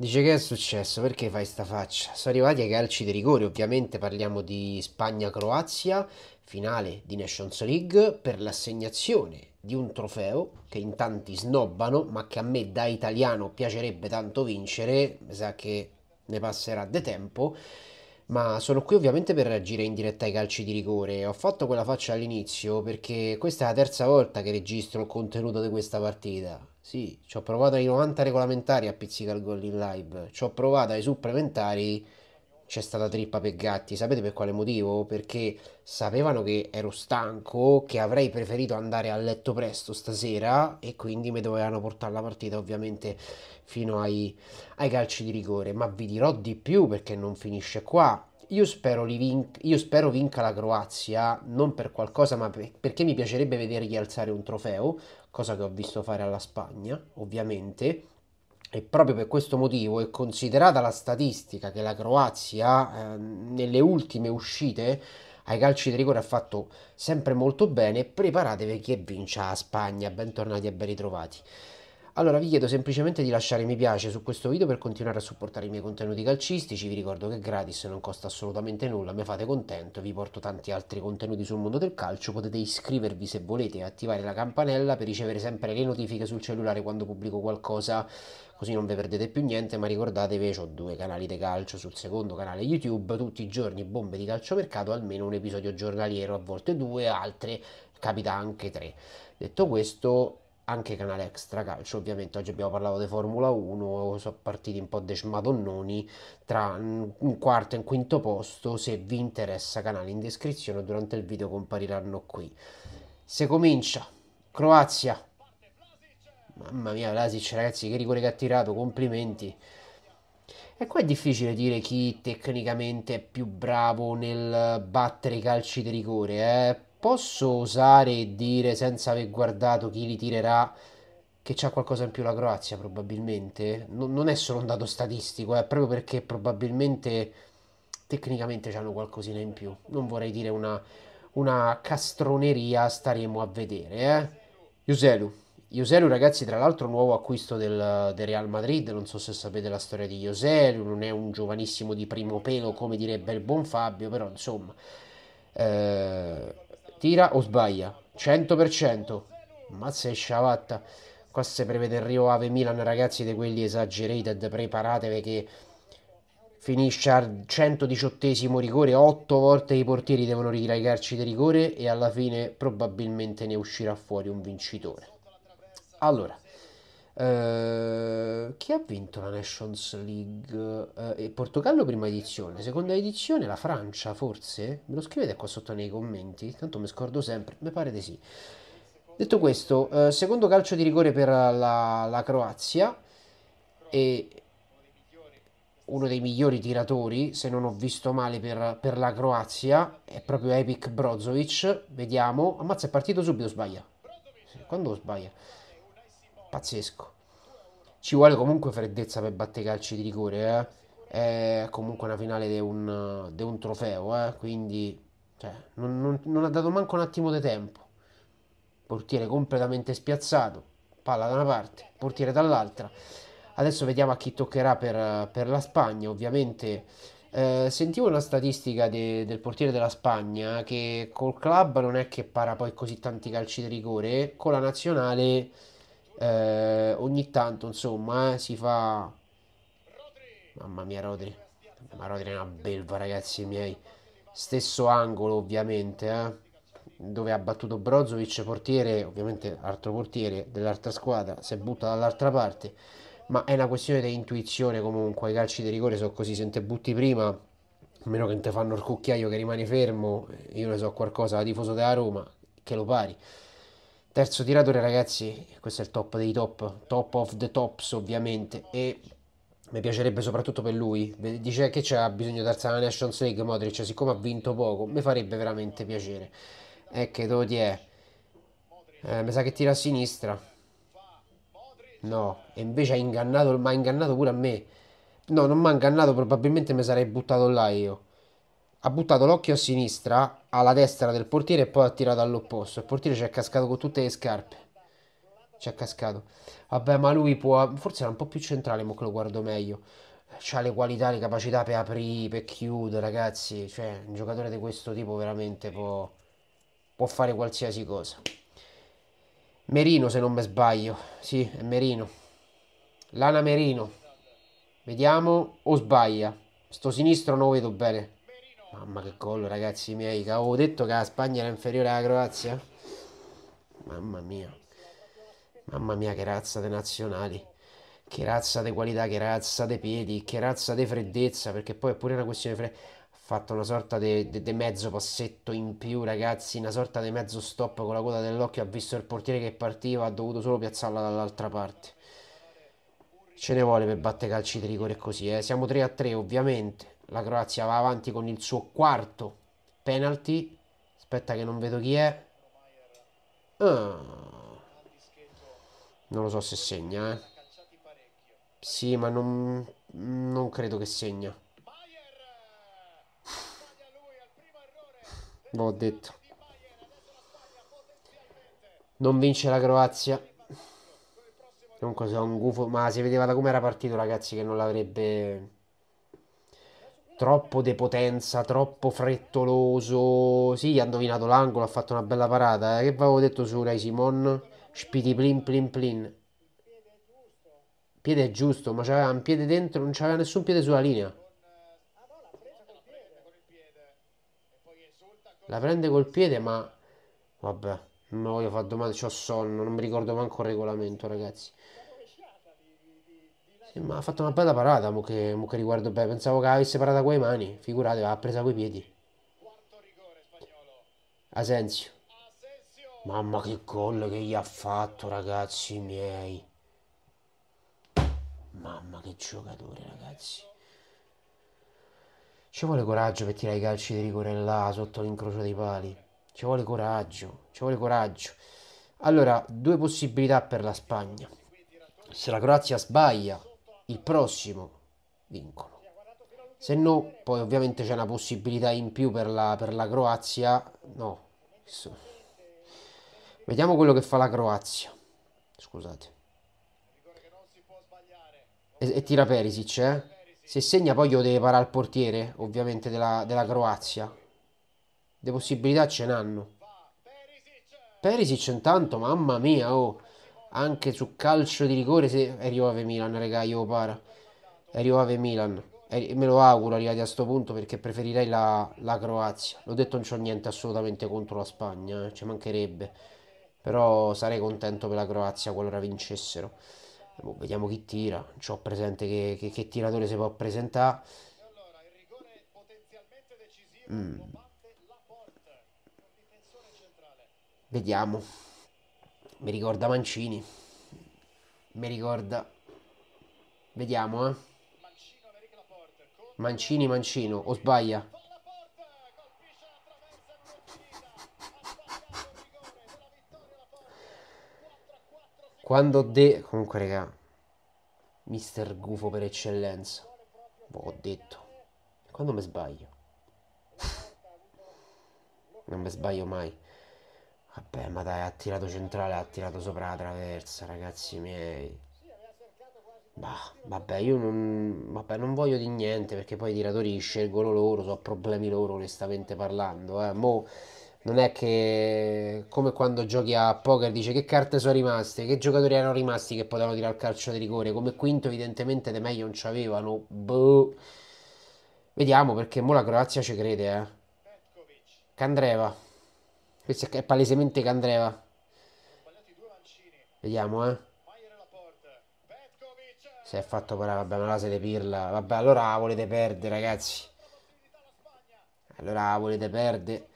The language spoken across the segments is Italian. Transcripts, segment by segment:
Dice che è successo, perché fai sta faccia? Sono arrivati ai calci di rigore, ovviamente parliamo di Spagna-Croazia, finale di Nations League per l'assegnazione di un trofeo che in tanti snobbano, ma che a me da italiano piacerebbe tanto vincere, mi sa che ne passerà de tempo ma sono qui ovviamente per reagire in diretta ai calci di rigore. Ho fatto quella faccia all'inizio perché questa è la terza volta che registro il contenuto di questa partita. Sì, ci ho provato ai 90 regolamentari a pizzicare il gol in live, ci ho provato ai supplementari, c'è stata trippa per gatti. Sapete per quale motivo? Perché sapevano che ero stanco, che avrei preferito andare a letto presto stasera e quindi mi dovevano portare la partita ovviamente fino ai, ai calci di rigore. Ma vi dirò di più perché non finisce qua io spero, vinc- io spero vinca la Croazia, non per qualcosa, ma per- perché mi piacerebbe vedergli alzare un trofeo, cosa che ho visto fare alla Spagna, ovviamente. E proprio per questo motivo e considerata la statistica che la Croazia eh, nelle ultime uscite ai calci di rigore ha fatto sempre molto bene, preparatevi che vince la Spagna, bentornati e ben ritrovati. Allora vi chiedo semplicemente di lasciare mi piace su questo video per continuare a supportare i miei contenuti calcistici, vi ricordo che è gratis, non costa assolutamente nulla, mi fate contento, vi porto tanti altri contenuti sul mondo del calcio, potete iscrivervi se volete e attivare la campanella per ricevere sempre le notifiche sul cellulare quando pubblico qualcosa, così non vi perdete più niente, ma ricordatevi ho due canali di calcio sul secondo canale YouTube, tutti i giorni bombe di calciomercato, almeno un episodio giornaliero, a volte due, altre capita anche tre. Detto questo anche canale extra calcio, ovviamente oggi abbiamo parlato di Formula 1, sono partiti un po' desmadonnoni tra un quarto e un quinto posto, se vi interessa canale in descrizione durante il video compariranno qui. Se comincia Croazia, mamma mia Vlasic ragazzi che rigore che ha tirato, complimenti. E qua è difficile dire chi tecnicamente è più bravo nel battere i calci di rigore, eh? posso osare e dire senza aver guardato chi li tirerà che c'ha qualcosa in più la Croazia probabilmente? non è solo un dato statistico, è proprio perché probabilmente tecnicamente c'hanno qualcosina in più. Non vorrei dire una, una castroneria, staremo a vedere. Eh? Iuselu. Ioselu, ragazzi, tra l'altro, nuovo acquisto del, del, Real Madrid. Non so se sapete la storia di Joselu. Non è un giovanissimo di primo pelo, come direbbe il buon Fabio, però insomma. Eh, Tira o sbaglia? 100%. Mazza e sciavatta. Qua se prevede il Rio Ave Milan, ragazzi, di quelli esagerated, preparatevi che finisce al 118 rigore, 8 volte i portieri devono ricaricarci di rigore e alla fine probabilmente ne uscirà fuori un vincitore. Allora, eh, chi ha vinto la Nations League? Uh, Portogallo prima edizione, seconda edizione la Francia forse? Me lo scrivete qua sotto nei commenti, tanto mi scordo sempre, mi pare di sì. Detto questo, uh, secondo calcio di rigore per la, la Croazia e uno dei migliori tiratori, se non ho visto male per, per la Croazia, è proprio Epic Brozovic, vediamo, ammazza è partito subito, sbaglia. Quando sbaglia? pazzesco ci vuole comunque freddezza per battere calci di rigore, eh? È comunque una finale di un, un, trofeo, eh? Quindi cioè, non, non, non, ha dato manco un attimo di tempo. Portiere completamente spiazzato, palla da una parte, portiere dall'altra. Adesso vediamo a chi toccherà per, per la Spagna, ovviamente. Eh, sentivo una statistica de, del portiere della Spagna eh, che col club non è che para poi così tanti calci di rigore, con la nazionale eh, ogni tanto insomma eh, si fa mamma mia Rodri ma Rodri è una belva ragazzi miei stesso angolo ovviamente eh, dove ha battuto Brozovic portiere ovviamente altro portiere dell'altra squadra si è buttato dall'altra parte ma è una questione di intuizione comunque i calci di rigore sono così se te butti prima a meno che non te fanno il cucchiaio che rimani fermo, io ne so qualcosa da tifoso della Roma, che lo pari. Terzo tiratore, ragazzi, questo è il top dei top, top of the tops ovviamente, e mi piacerebbe soprattutto per lui. Dice che c'ha bisogno di alzare la Nations League Modric, siccome ha vinto poco, mi farebbe veramente piacere. E che dove ti è. Eh, mi sa che tira a sinistra. No, e invece ha ingannato, ma ha ingannato pure a me. No, non mi ha ingannato, probabilmente mi sarei buttato là io ha buttato l'occhio a sinistra, alla destra del portiere e poi ha tirato all'opposto. Il portiere ci è cascato con tutte le scarpe. Ci è cascato. Vabbè, ma lui può... Forse era un po' più centrale, ma che lo guardo meglio. Ha le qualità, le capacità per aprire, per chiudere, ragazzi. Cioè, un giocatore di questo tipo veramente può, può fare qualsiasi cosa. Merino, se non mi sbaglio. Sì, è Merino. Lana Merino. Vediamo o sbaglia. Sto sinistro non lo vedo bene. Mamma che collo ragazzi miei, che avevo detto che la Spagna era inferiore alla Croazia. Mamma mia. Mamma mia che razza di nazionali. Che razza di qualità, che razza di piedi, che razza di freddezza, perché poi è pure una questione di freddezza. Ha fatto una sorta di mezzo passetto in più, ragazzi, una sorta di mezzo stop con la coda dell'occhio, ha visto il portiere che partiva, ha dovuto solo piazzarla dall'altra parte. Ce ne vuole per battere calci di rigore così, eh. Siamo 3 a 3, ovviamente la Croazia va avanti con il suo quarto penalty. Aspetta che non vedo chi è. Ah. Non lo so se segna, eh. Sì, ma non, non credo che segna. L'ho detto. Non vince la Croazia. Comunque è un gufo, ma si vedeva da come era partito, ragazzi, che non l'avrebbe troppo de potenza, troppo frettoloso. Sì, ha indovinato l'angolo, ha fatto una bella parata. Eh. Che avevo detto su Rai Simon? Spiti plin plin plin. Piede giusto, ma c'aveva un piede dentro, non c'aveva nessun piede sulla linea. La prende col piede, ma... Vabbè, non me voglio fare domande, ho sonno, non mi ricordo manco il regolamento, ragazzi ma ha fatto una bella parata, mo che, mo che riguardo bene. Pensavo che l'avesse parata coi mani, figurate, l'ha presa coi piedi. Asensio. Mamma che gol che gli ha fatto, ragazzi miei. Mamma che giocatore, ragazzi. Ci vuole coraggio per tirare i calci di rigore là, sotto l'incrocio dei pali. Ci vuole coraggio, ci vuole coraggio. Allora, due possibilità per la Spagna. Se la Croazia sbaglia il prossimo vincolo. Se no, poi ovviamente c'è una possibilità in più per la, per la Croazia. No. Vediamo quello che fa la Croazia. Scusate. E, e tira Perisic, eh? Se segna poi io deve parare al portiere, ovviamente, della, della Croazia. Le possibilità ce n'hanno. Perisic intanto, mamma mia, oh anche su calcio di rigore se arrivava Milan, raga, io para. Arrivava Milan. E me lo auguro arrivati a sto punto perché preferirei la, la Croazia. L'ho detto non c'ho niente assolutamente contro la Spagna, eh, ci mancherebbe. Però sarei contento per la Croazia qualora vincessero. Boh, vediamo chi tira. ho presente che, che, che, tiratore si può presentare. Mm. Vediamo. Mi ricorda Mancini. Mi ricorda... Vediamo, eh. Mancini, Mancino, o sbaglia? Quando De... Comunque, raga. Mister Gufo per eccellenza. Boh, ho detto. Quando mi sbaglio? non mi sbaglio mai. Vabbè, ma dai, ha tirato centrale, ha tirato sopra la traversa, ragazzi miei. Bah, vabbè, io non, vabbè, non voglio di niente perché poi i tiratori scelgono loro, so problemi loro, onestamente parlando. Eh. Mo non è che come quando giochi a poker dice che carte sono rimaste, che giocatori erano rimasti che potevano tirare il calcio di rigore. Come quinto, evidentemente, De meglio non ci avevano. Boh. Vediamo perché mo la Croazia ci crede, eh. Candreva. Questo è palesemente Candreva. Vediamo, eh. Si è fatto però, vabbè, ma la se le pirla. Vabbè, allora volete perdere, ragazzi. Allora volete perdere.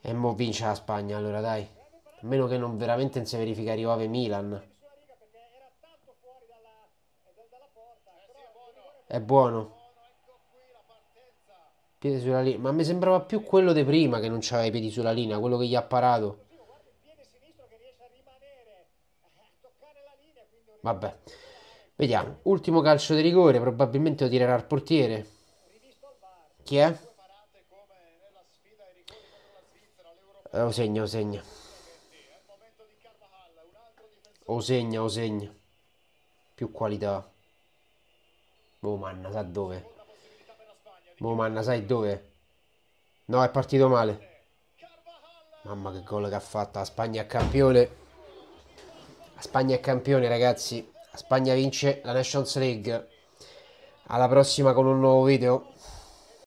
E mo vince la Spagna, allora dai. A meno che non veramente non si verifica Riove Milan. È buono. Piede sulla linea. Ma mi sembrava più quello di prima che non c'aveva i piedi sulla linea, quello che gli ha parato. Vabbè. Vediamo. Ultimo calcio di rigore, probabilmente lo tirerà al portiere. Chi è? Eh, o segna, oh, segna. O segna, o segna. Più qualità. Oh manna, sa dove? Mo manna, sai dove? No, è partito male. Mamma che gol che ha fatto. La Spagna è campione. La Spagna è campione, ragazzi. La Spagna vince la Nations League. Alla prossima con un nuovo video.